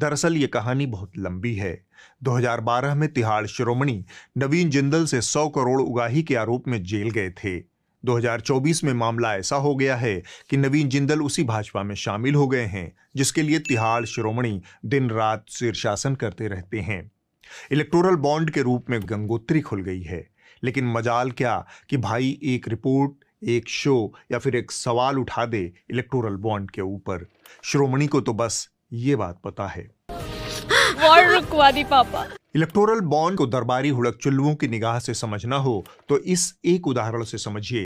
दरअसल ये कहानी बहुत लंबी है 2012 में तिहाड़ शिरोमणि नवीन जिंदल से 100 करोड़ उगाही के आरोप में जेल गए थे 2024 में मामला ऐसा हो गया है कि नवीन जिंदल उसी भाजपा में शामिल हो गए हैं जिसके लिए तिहाड़ शिरोमणि दिन रात शीर्षासन करते रहते हैं इलेक्टोरल बॉन्ड के रूप में गंगोत्री खुल गई है लेकिन मजाल क्या कि भाई एक रिपोर्ट एक शो या फिर एक सवाल उठा दे इलेक्टोरल बॉन्ड के ऊपर श्रोमणी को तो बस ये बात पता है पापा इलेक्टोरल बॉन्ड को दरबारी हुड़क चुल्लुओं की निगाह से समझना हो तो इस एक उदाहरण से समझिए